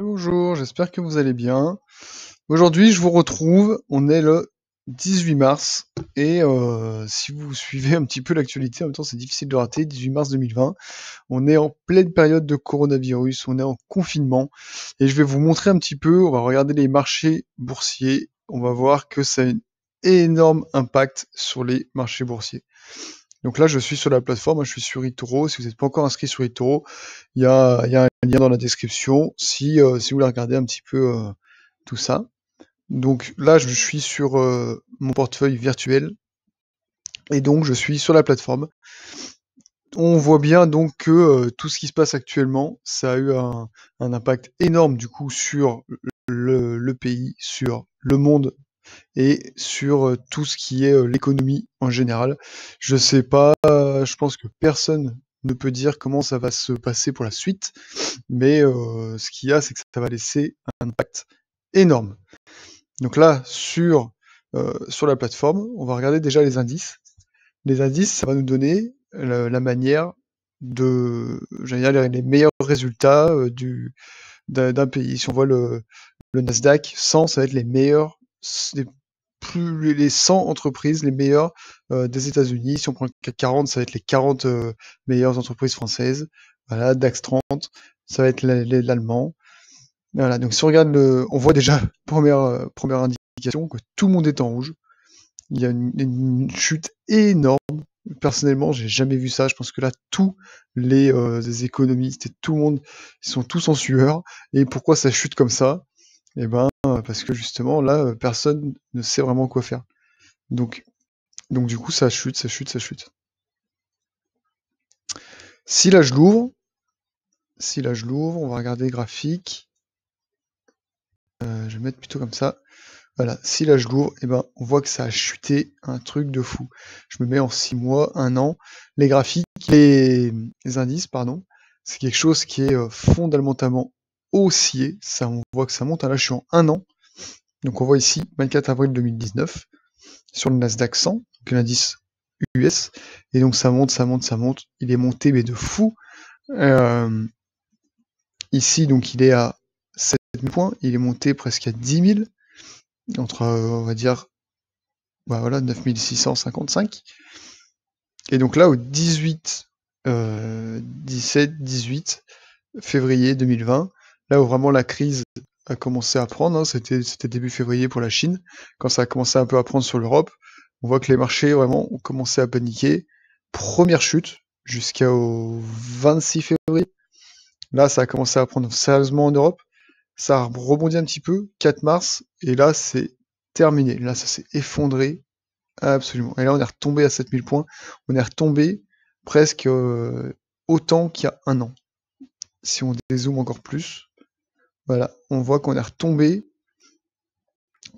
Bonjour, j'espère que vous allez bien. Aujourd'hui, je vous retrouve. On est le 18 mars et euh, si vous suivez un petit peu l'actualité, en même temps, c'est difficile de rater. 18 mars 2020, on est en pleine période de coronavirus, on est en confinement et je vais vous montrer un petit peu. On va regarder les marchés boursiers. On va voir que ça a un énorme impact sur les marchés boursiers. Donc là, je suis sur la plateforme, je suis sur eToro. Si vous n'êtes pas encore inscrit sur eToro, il y a, un lien dans la description si, euh, si vous voulez regarder un petit peu euh, tout ça. Donc là, je suis sur euh, mon portefeuille virtuel et donc je suis sur la plateforme. On voit bien donc que tout ce qui se passe actuellement, ça a eu un, impact énorme du coup sur le, le pays, sur le monde et sur euh, tout ce qui est euh, l'économie en général. Je ne sais pas, euh, je pense que personne ne peut dire comment ça va se passer pour la suite, mais ce qu'il y a, c'est que ça va laisser un impact énorme. Donc là, sur, sur la plateforme, on va regarder déjà les indices. Les indices, ça va nous donner la, manière de, dire, les, meilleurs résultats d'un, pays. Si on voit le, le Nasdaq 100, ça va être les meilleurs plus les 100 entreprises les meilleures euh, des États-Unis. Si on prend 40, ça va être les 40 euh, meilleures entreprises françaises. Voilà, DAX 30, ça va être l'allemand. Voilà, donc si on regarde le, on voit déjà première euh, première indication que tout le monde est en rouge. Il y a une, chute énorme. Personnellement, j'ai jamais vu ça. Je pense que là, tous les, économistes et tout le monde, ils sont tous en sueur. Et pourquoi ça chute comme ça et eh ben, euh, parce que justement, là, euh, personne ne sait vraiment quoi faire. Donc, donc du coup, ça chute, ça chute, ça chute. Si là je l'ouvre, si là je l'ouvre, on va regarder graphique. Euh, je vais mettre plutôt comme ça. Voilà, si là je l'ouvre, et eh ben, on voit que ça a chuté un truc de fou. Je me mets en 6 mois, 1 an. Les graphiques, les indices, pardon, c'est quelque chose qui est fondamentalement haussier. Ça, on voit que ça monte. Hein, là, je suis en un an. Donc, on voit ici, 24 avril 2019, sur le Nasdaq 100, donc l'indice US. Et donc, ça monte, ça monte, ça monte. Il est monté, mais de fou. Euh, ici, donc, il est à 7 points. Il est monté presque à 10 000. Entre, euh, on va dire, bah voilà, 9655. Et donc là, au 18, 17, 18 février 2020, là où vraiment la crise a commencé à prendre, hein, c'était, début février pour la Chine, quand ça a commencé un peu à prendre sur l'Europe, on voit que les marchés vraiment ont commencé à paniquer. Première chute jusqu'au 26 février. Là, ça a commencé à prendre sérieusement en Europe. Ça a rebondi un petit peu, 4 mars, et là, c'est terminé. Là, ça s'est effondré absolument. Et là, on est retombé à 7000 points. On est retombé presque euh, autant qu'il y a un an. Si on dézoome encore plus, voilà, on voit qu'on est retombé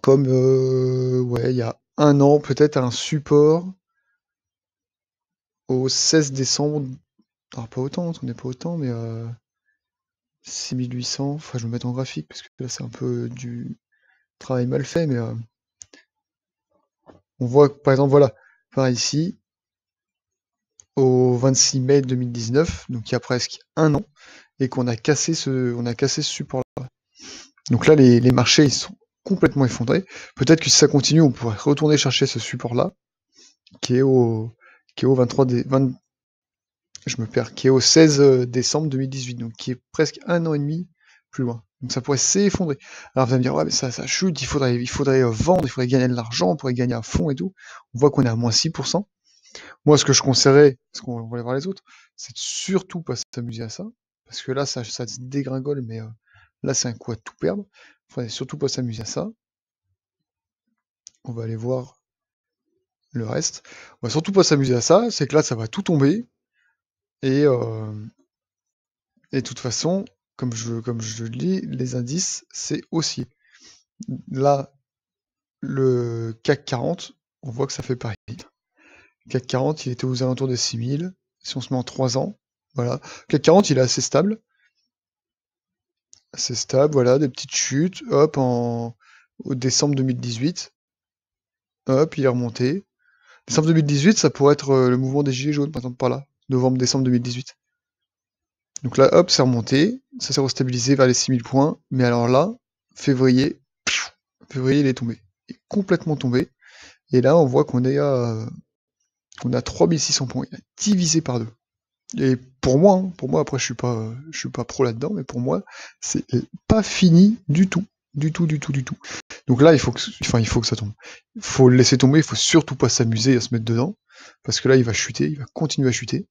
comme euh, ouais, il y a un an peut-être à un support au 16 décembre. Alors pas autant, on n'est pas autant, mais 6800. Euh, enfin, je vais me mettre en graphique parce que là c'est un peu du travail mal fait, mais euh, on voit par exemple voilà par ici au 26 mai 2019, donc il y a presque un an, et qu'on a cassé ce, on a cassé ce support. Donc là, les, marchés ils sont complètement effondrés. Peut-être que si ça continue, on pourrait retourner chercher ce support-là, qui est au, qui est au 23 des, 20, je me perds, qui est au 16 euh, décembre 2018, donc qui est presque un an et demi plus loin. Donc ça pourrait s'effondrer. Alors vous allez me dire, ouais, mais ça, ça chute, il faudrait, il faudrait euh, vendre, il faudrait gagner de l'argent, on pourrait gagner à fond et tout. On voit qu'on est à moins 6%. Moi, ce que je conseillerais, parce qu'on va aller voir les autres, c'est surtout pas s'amuser à ça, parce que là, ça, ça se dégringole, mais euh, Là, c'est un coup à tout perdre. surtout pas s'amuser à ça. On va aller voir le reste. On va surtout pas s'amuser à ça, c'est que là, ça va tout tomber. Et, euh, et de toute façon, comme je, comme je lis, les indices, c'est haussier. Là, le CAC 40, on voit que ça fait pareil. CAC 40, il était aux alentours des 6000. Si on se met en 3 ans, voilà. CAC 40, il est assez stable. C'est stable, voilà, des petites chutes, hop, en au décembre 2018, hop, il est remonté. Décembre 2018, ça pourrait être euh, le mouvement des Gilets jaunes, par exemple, par là, novembre-décembre 2018. Donc là, hop, c'est remonté, ça s'est restabilisé vers les 6000 points, mais alors là, février, février, il est tombé. Il est complètement tombé. Et là, on voit qu'on est à, on a 3600 points. Il est divisé par deux. Et pour moi, hein, pour moi, après je suis pas, je suis pas pro là-dedans, mais pour moi, c'est pas fini du tout, du tout, du tout, du tout. Donc là, il faut que, enfin, il faut que ça tombe. Il faut le laisser tomber, il faut surtout pas s'amuser à se mettre dedans, parce que là, il va chuter, il va continuer à chuter.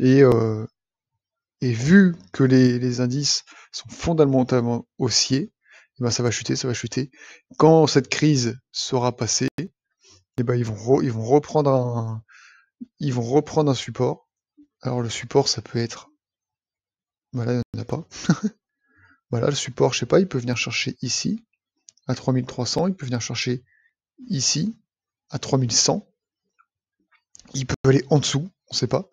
Et, euh, et vu que les, indices sont fondamentalement haussiers, eh ben ça va chuter, ça va chuter. Quand cette crise sera passée, et eh ben ils, vont ils, vont reprendre un, ils vont reprendre un support alors le support, ça peut être... Voilà, bah il n'y en a pas. voilà, bah le support, je sais pas, il peut venir chercher ici, à 3300, il peut venir chercher ici, à 3100. Il peut aller en dessous, on ne sait pas.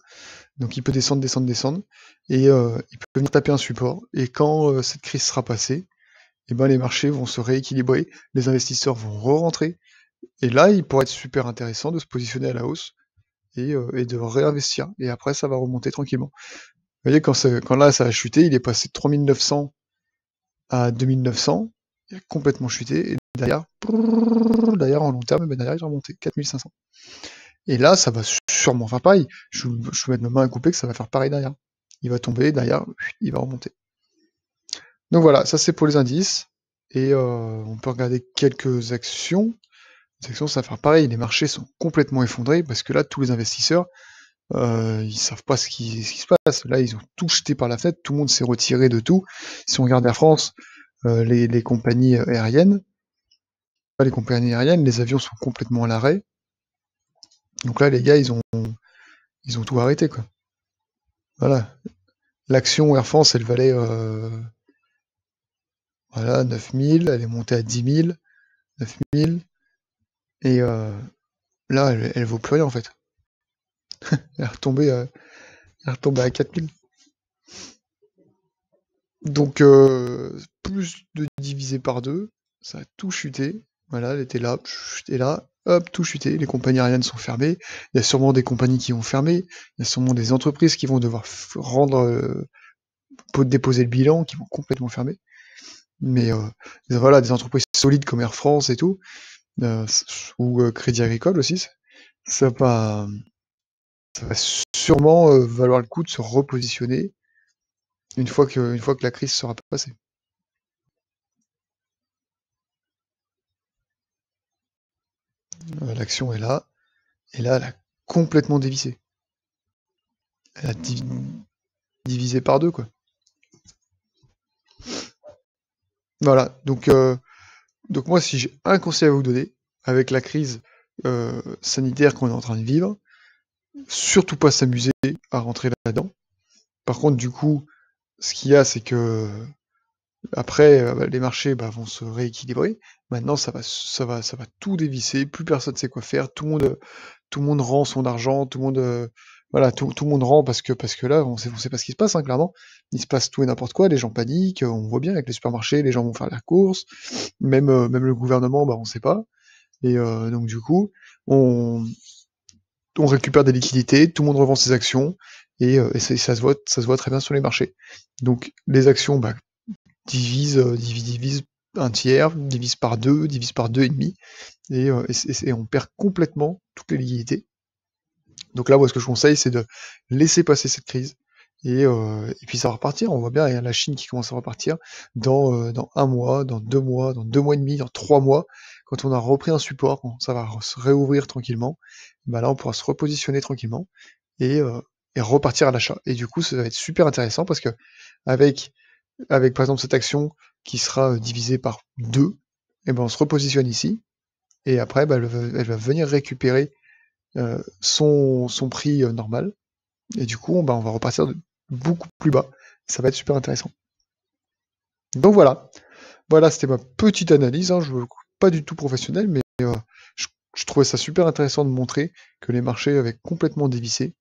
Donc il peut descendre, descendre, descendre. Et euh, il peut venir taper un support. Et quand euh, cette crise sera passée, eh ben, les marchés vont se rééquilibrer, les investisseurs vont re-rentrer. Et là, il pourrait être super intéressant de se positionner à la hausse euh, et, de réinvestir. Et après, ça va remonter tranquillement. Vous voyez, quand, là, ça a chuté, il est passé de 3900 à 2900. Il a complètement chuté. Et derrière, derrière en long terme, eh ben, derrière, il est remonté 4500. Et là, ça va sûrement faire pareil. Je, vais mettre ma main à couper que ça va faire pareil derrière. Il va tomber, derrière, il va remonter. Donc voilà, ça c'est pour les indices. Et euh, on peut regarder quelques actions ça va faire pareil. Les marchés sont complètement effondrés parce que là, tous les investisseurs, euh, ils savent pas ce qui, ce qui, se passe. Là, ils ont tout jeté par la fenêtre. Tout le monde s'est retiré de tout. Si on regarde Air France, euh, les, compagnies euh, aériennes, pas les compagnies aériennes, les avions sont complètement à l'arrêt. Donc là, les gars, ils ont, ils ont tout arrêté, quoi. Voilà. L'action Air France, elle valait voilà, 9000, elle est montée à 10 000, et euh, là, elle, vaut plus en fait. Euh, elle, est retombée, à, elle est 4000. Donc, euh, plus de divisé par deux, ça a tout chuté. Voilà, elle était là, et là, hop, tout chuté. Les compagnies aériennes sont fermées. Il y a sûrement des compagnies qui vont fermer. Il y a sûrement des entreprises qui vont devoir rendre, déposer le bilan, qui vont complètement fermer. Mais voilà, des entreprises solides comme Air France et tout, euh, ou euh, Crédit Agricole aussi, ça va, ça va sûrement euh, valoir le coup de se repositionner une fois que, fois que la crise sera passée. L'action est là, et là, elle a complètement dévissé. Elle a divisé par deux, quoi. Voilà, donc donc moi, si j'ai un conseil à vous donner, avec la crise euh, sanitaire qu'on est en train de vivre, surtout pas s'amuser à rentrer là-dedans. Par contre, du coup, ce qu'il y a, c'est que après, euh, bah, les marchés bah, vont se rééquilibrer. Maintenant, ça va, ça va, ça va tout dévisser. Plus personne ne sait quoi faire. Tout le monde, tout le monde rend son argent. Tout le monde euh, voilà, tout, le monde rend parce que, parce que là, on sait, sait pas ce qui se passe, hein, clairement. Il se passe tout et n'importe quoi, les gens paniquent, euh, on voit bien avec les supermarchés, les gens vont faire la course, même, euh, même le gouvernement, bah, on ne sait pas. Et euh, donc, du coup, on, récupère des liquidités, tout le monde revend ses actions, et, ça, se voit, ça se voit très bien sur les marchés. Donc, les actions bah, divisent, un tiers, divisent par deux, divisent par deux et demi, et on perd complètement toutes les liquidités. Donc là, moi, ce que je conseille, c'est de laisser passer cette crise. Euh, et, puis ça va repartir. On voit bien, il y a la Chine qui commence à repartir euh, dans, un mois, dans deux mois, dans deux mois et demi, dans trois mois. Quand on a repris un support, quand ça va se réouvrir tranquillement, bah là, on pourra se repositionner tranquillement euh, et, repartir à l'achat. Et du coup, ça va être super intéressant parce que avec, avec par exemple cette action qui sera divisée par deux, et eh ben on se repositionne ici. Et après, bah, elle va venir récupérer euh, son, prix euh, normal. Et du coup, on, bah, on va repartir de beaucoup plus bas. Ça va être super intéressant. Donc voilà. Voilà, c'était ma petite analyse. Hein. Je ne pas du tout professionnel, mais euh, je, trouvais ça super intéressant de montrer que les marchés avaient complètement dévissé.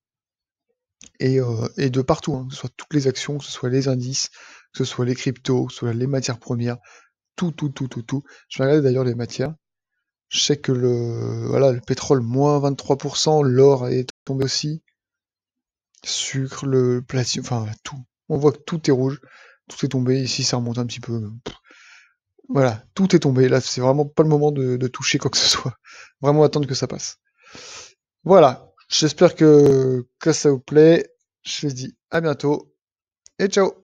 Et, de partout, hein. que ce soit toutes les actions, que ce soit les indices, que ce soit les cryptos, que ce soit les matières premières, tout, tout, tout, tout, tout. Je vais d'ailleurs les matières. Je sais que le, voilà, le pétrole, moins 23%, l'or est tombé aussi. Sucre, le platine, enfin tout. On voit que tout est rouge, tout est tombé. Ici, ça remonte un petit peu. Voilà, tout est tombé. Là, c'est vraiment pas le moment de, toucher quoi que ce soit. Vraiment attendre que ça passe. Voilà, j'espère que, que ça vous plaît. Je vous dis à bientôt et ciao